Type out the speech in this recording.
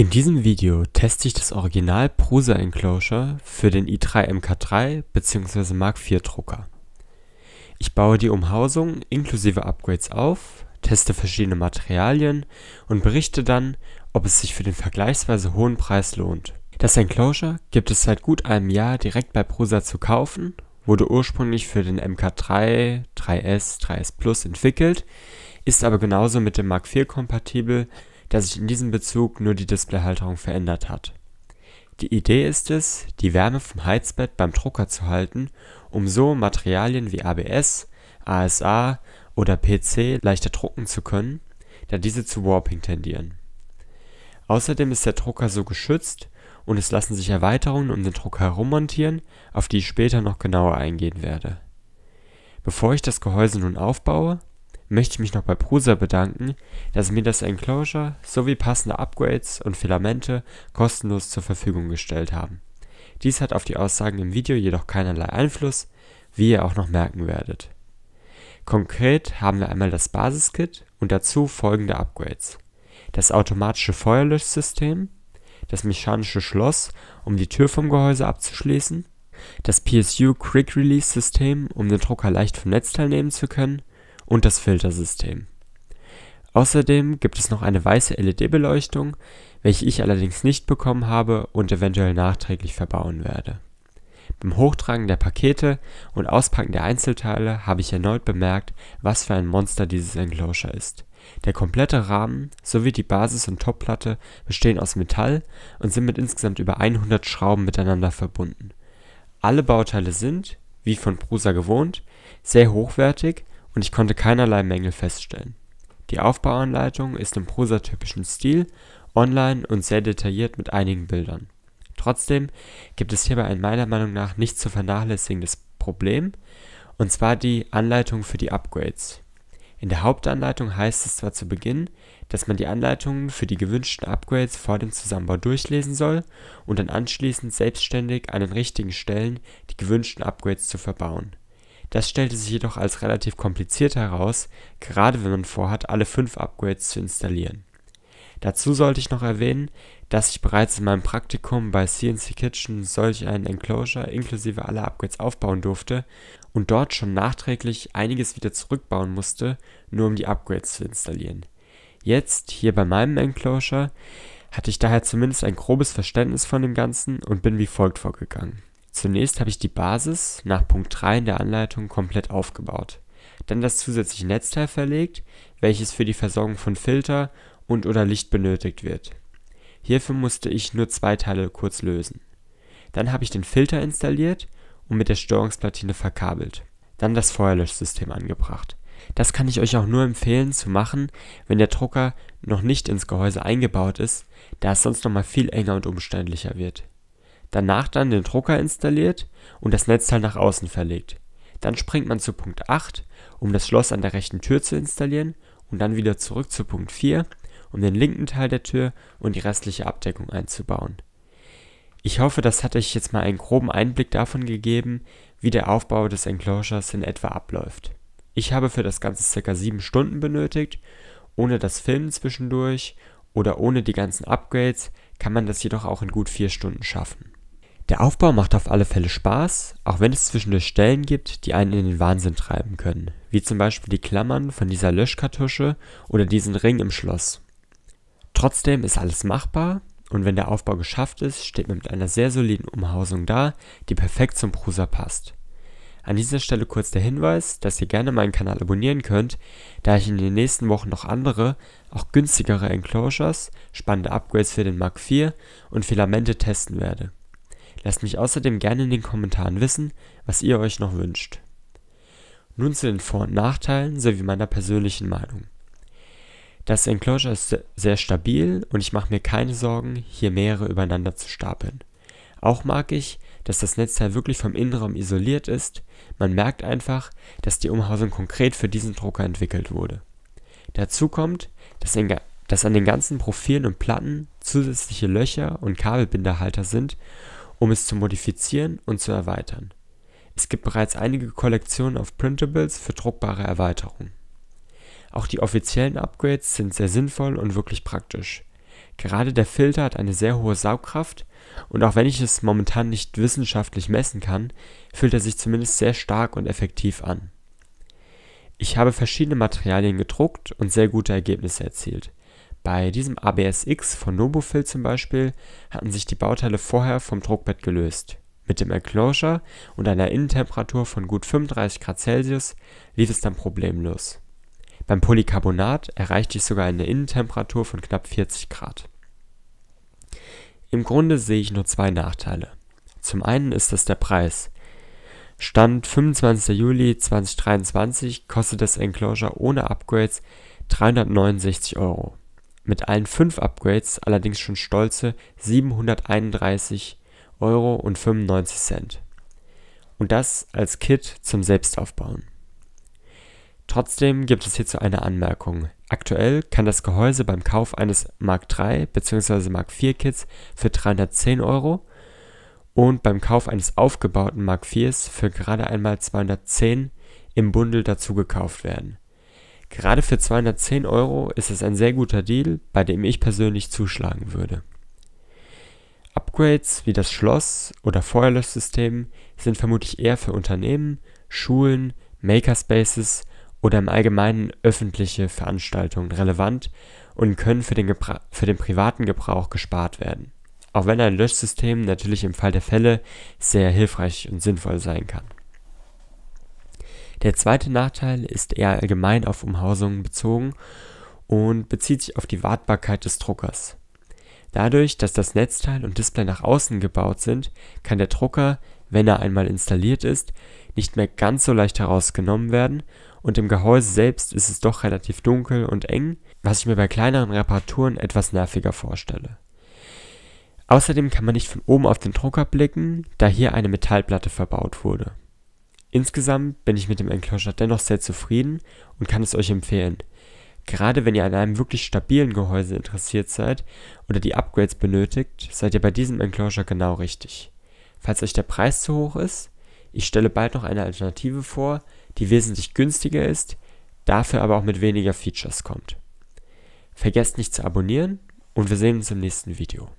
In diesem Video teste ich das Original Prusa Enclosure für den i3 MK3 bzw. Mark IV Drucker. Ich baue die Umhausung inklusive Upgrades auf, teste verschiedene Materialien und berichte dann, ob es sich für den vergleichsweise hohen Preis lohnt. Das Enclosure gibt es seit gut einem Jahr direkt bei Prusa zu kaufen, wurde ursprünglich für den MK3, 3S, 3S Plus entwickelt, ist aber genauso mit dem Mark IV kompatibel da sich in diesem Bezug nur die Displayhalterung verändert hat. Die Idee ist es, die Wärme vom Heizbett beim Drucker zu halten, um so Materialien wie ABS, ASA oder PC leichter drucken zu können, da diese zu Warping tendieren. Außerdem ist der Drucker so geschützt und es lassen sich Erweiterungen um den Drucker herum montieren, auf die ich später noch genauer eingehen werde. Bevor ich das Gehäuse nun aufbaue, möchte ich mich noch bei Prusa bedanken, dass sie mir das Enclosure sowie passende Upgrades und Filamente kostenlos zur Verfügung gestellt haben. Dies hat auf die Aussagen im Video jedoch keinerlei Einfluss, wie ihr auch noch merken werdet. Konkret haben wir einmal das Basiskit und dazu folgende Upgrades. Das automatische Feuerlöschsystem, das mechanische Schloss, um die Tür vom Gehäuse abzuschließen, das PSU Quick Release System, um den Drucker leicht vom Netzteil nehmen zu können und das Filtersystem. Außerdem gibt es noch eine weiße LED-Beleuchtung, welche ich allerdings nicht bekommen habe und eventuell nachträglich verbauen werde. Beim Hochtragen der Pakete und Auspacken der Einzelteile habe ich erneut bemerkt, was für ein Monster dieses Enclosure ist. Der komplette Rahmen sowie die Basis- und Topplatte bestehen aus Metall und sind mit insgesamt über 100 Schrauben miteinander verbunden. Alle Bauteile sind, wie von Prusa gewohnt, sehr hochwertig und ich konnte keinerlei Mängel feststellen. Die Aufbauanleitung ist im prosatypischen Stil, online und sehr detailliert mit einigen Bildern. Trotzdem gibt es hierbei ein meiner Meinung nach nicht zu vernachlässigendes Problem, und zwar die Anleitung für die Upgrades. In der Hauptanleitung heißt es zwar zu Beginn, dass man die Anleitungen für die gewünschten Upgrades vor dem Zusammenbau durchlesen soll und dann anschließend selbstständig an den richtigen Stellen die gewünschten Upgrades zu verbauen das stellte sich jedoch als relativ kompliziert heraus, gerade wenn man vorhat, alle fünf Upgrades zu installieren. Dazu sollte ich noch erwähnen, dass ich bereits in meinem Praktikum bei CNC Kitchen solch einen Enclosure inklusive aller Upgrades aufbauen durfte und dort schon nachträglich einiges wieder zurückbauen musste, nur um die Upgrades zu installieren. Jetzt, hier bei meinem Enclosure, hatte ich daher zumindest ein grobes Verständnis von dem Ganzen und bin wie folgt vorgegangen Zunächst habe ich die Basis nach Punkt 3 in der Anleitung komplett aufgebaut, dann das zusätzliche Netzteil verlegt, welches für die Versorgung von Filter und/oder Licht benötigt wird. Hierfür musste ich nur zwei Teile kurz lösen. Dann habe ich den Filter installiert und mit der Steuerungsplatine verkabelt. Dann das Feuerlöschsystem angebracht. Das kann ich euch auch nur empfehlen zu machen, wenn der Drucker noch nicht ins Gehäuse eingebaut ist, da es sonst nochmal viel enger und umständlicher wird danach dann den Drucker installiert und das Netzteil nach außen verlegt. Dann springt man zu Punkt 8, um das Schloss an der rechten Tür zu installieren und dann wieder zurück zu Punkt 4, um den linken Teil der Tür und die restliche Abdeckung einzubauen. Ich hoffe, das hat euch jetzt mal einen groben Einblick davon gegeben, wie der Aufbau des Enclosures in etwa abläuft. Ich habe für das Ganze ca. 7 Stunden benötigt. Ohne das Filmen zwischendurch oder ohne die ganzen Upgrades kann man das jedoch auch in gut 4 Stunden schaffen. Der Aufbau macht auf alle Fälle Spaß, auch wenn es zwischendurch Stellen gibt, die einen in den Wahnsinn treiben können, wie zum Beispiel die Klammern von dieser Löschkartusche oder diesen Ring im Schloss. Trotzdem ist alles machbar und wenn der Aufbau geschafft ist, steht man mit einer sehr soliden Umhausung da, die perfekt zum Prusa passt. An dieser Stelle kurz der Hinweis, dass ihr gerne meinen Kanal abonnieren könnt, da ich in den nächsten Wochen noch andere, auch günstigere Enclosures, spannende Upgrades für den Mark IV und Filamente testen werde. Lasst mich außerdem gerne in den Kommentaren wissen, was ihr euch noch wünscht. Nun zu den Vor und Nachteilen sowie meiner persönlichen Meinung. Das Enclosure ist sehr stabil und ich mache mir keine Sorgen, hier mehrere übereinander zu stapeln. Auch mag ich, dass das Netzteil wirklich vom Innenraum isoliert ist, man merkt einfach, dass die Umhausung konkret für diesen Drucker entwickelt wurde. Dazu kommt, dass, in, dass an den ganzen Profilen und Platten zusätzliche Löcher und Kabelbinderhalter sind um es zu modifizieren und zu erweitern. Es gibt bereits einige Kollektionen auf Printables für druckbare Erweiterungen. Auch die offiziellen Upgrades sind sehr sinnvoll und wirklich praktisch. Gerade der Filter hat eine sehr hohe Saugkraft und auch wenn ich es momentan nicht wissenschaftlich messen kann, fühlt er sich zumindest sehr stark und effektiv an. Ich habe verschiedene Materialien gedruckt und sehr gute Ergebnisse erzielt. Bei diesem ABS-X von Nobufill zum Beispiel hatten sich die Bauteile vorher vom Druckbett gelöst. Mit dem Enclosure und einer Innentemperatur von gut 35 Grad Celsius lief es dann problemlos. Beim Polycarbonat erreichte ich sogar eine Innentemperatur von knapp 40 Grad. Im Grunde sehe ich nur zwei Nachteile. Zum einen ist das der Preis. Stand 25. Juli 2023 kostet das Enclosure ohne Upgrades 369 Euro mit allen 5 Upgrades allerdings schon stolze 731,95 Euro. Und das als Kit zum Selbstaufbauen. Trotzdem gibt es hierzu eine Anmerkung. Aktuell kann das Gehäuse beim Kauf eines Mark III bzw. Mark IV Kits für 310 Euro und beim Kauf eines aufgebauten Mark IVs für gerade einmal 210 im Bundle dazu gekauft werden Gerade für 210 Euro ist es ein sehr guter Deal, bei dem ich persönlich zuschlagen würde. Upgrades wie das Schloss oder Feuerlöschsystem sind vermutlich eher für Unternehmen, Schulen, Makerspaces oder im Allgemeinen öffentliche Veranstaltungen relevant und können für den, für den privaten Gebrauch gespart werden. Auch wenn ein Löschsystem natürlich im Fall der Fälle sehr hilfreich und sinnvoll sein kann. Der zweite Nachteil ist eher allgemein auf Umhausungen bezogen und bezieht sich auf die Wartbarkeit des Druckers. Dadurch, dass das Netzteil und Display nach außen gebaut sind, kann der Drucker, wenn er einmal installiert ist, nicht mehr ganz so leicht herausgenommen werden und im Gehäuse selbst ist es doch relativ dunkel und eng, was ich mir bei kleineren Reparaturen etwas nerviger vorstelle. Außerdem kann man nicht von oben auf den Drucker blicken, da hier eine Metallplatte verbaut wurde Insgesamt bin ich mit dem Enclosure dennoch sehr zufrieden und kann es euch empfehlen. Gerade wenn ihr an einem wirklich stabilen Gehäuse interessiert seid oder die Upgrades benötigt, seid ihr bei diesem Enclosure genau richtig. Falls euch der Preis zu hoch ist, ich stelle bald noch eine Alternative vor, die wesentlich günstiger ist, dafür aber auch mit weniger Features kommt. Vergesst nicht zu abonnieren und wir sehen uns im nächsten Video.